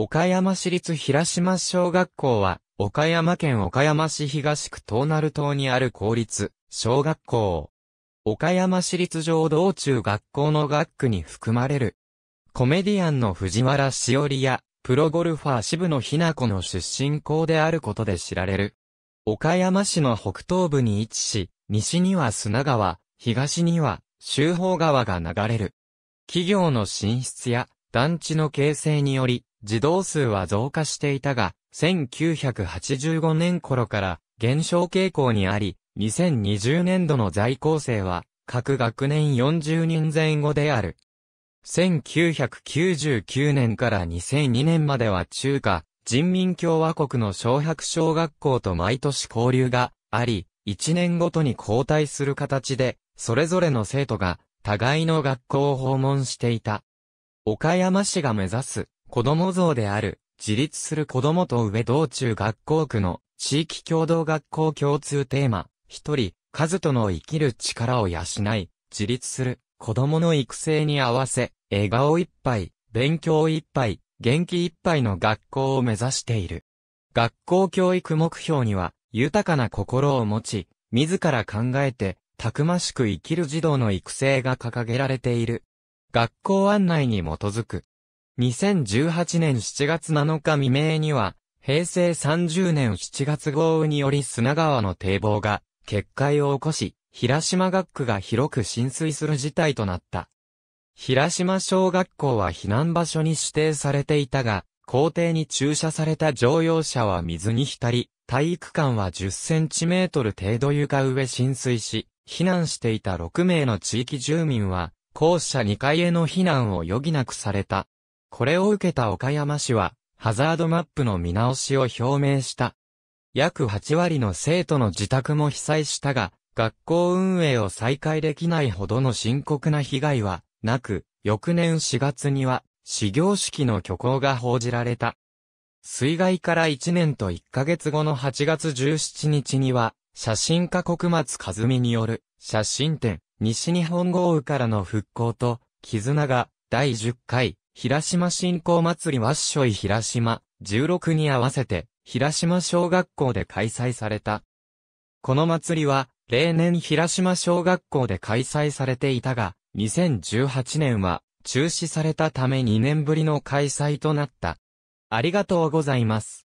岡山市立平島小学校は、岡山県岡山市東区東鳴島にある公立、小学校。岡山市立上道中学校の学区に含まれる。コメディアンの藤原しおりや、プロゴルファー渋野ひな子の出身校であることで知られる。岡山市の北東部に位置し、西には砂川、東には周宝川が流れる。企業の進出や団地の形成により、児童数は増加していたが、1985年頃から減少傾向にあり、2020年度の在校生は各学年40人前後である。1999年から2002年までは中華人民共和国の小白小学校と毎年交流があり、1年ごとに交代する形で、それぞれの生徒が互いの学校を訪問していた。岡山市が目指す子供像である、自立する子供と上道中学校区の地域共同学校共通テーマ、一人、数との生きる力を養い、自立する子供の育成に合わせ、笑顔いっぱい、勉強いっぱい、元気いっぱいの学校を目指している。学校教育目標には、豊かな心を持ち、自ら考えて、たくましく生きる児童の育成が掲げられている。学校案内に基づく、2018年7月7日未明には、平成30年7月豪雨により砂川の堤防が決壊を起こし、平島学区が広く浸水する事態となった。平島小学校は避難場所に指定されていたが、校庭に駐車された乗用車は水に浸り、体育館は10センチメートル程度床上浸水し、避難していた6名の地域住民は、校舎2階への避難を余儀なくされた。これを受けた岡山市は、ハザードマップの見直しを表明した。約8割の生徒の自宅も被災したが、学校運営を再開できないほどの深刻な被害はなく、翌年4月には、始業式の挙行が報じられた。水害から1年と1ヶ月後の8月17日には、写真家国松和美による写真展、西日本豪雨からの復興と絆が第10回平島振興祭りは、っしょい平島16に合わせて、平島小学校で開催された。この祭りは、例年平島小学校で開催されていたが、2018年は中止されたため2年ぶりの開催となった。ありがとうございます。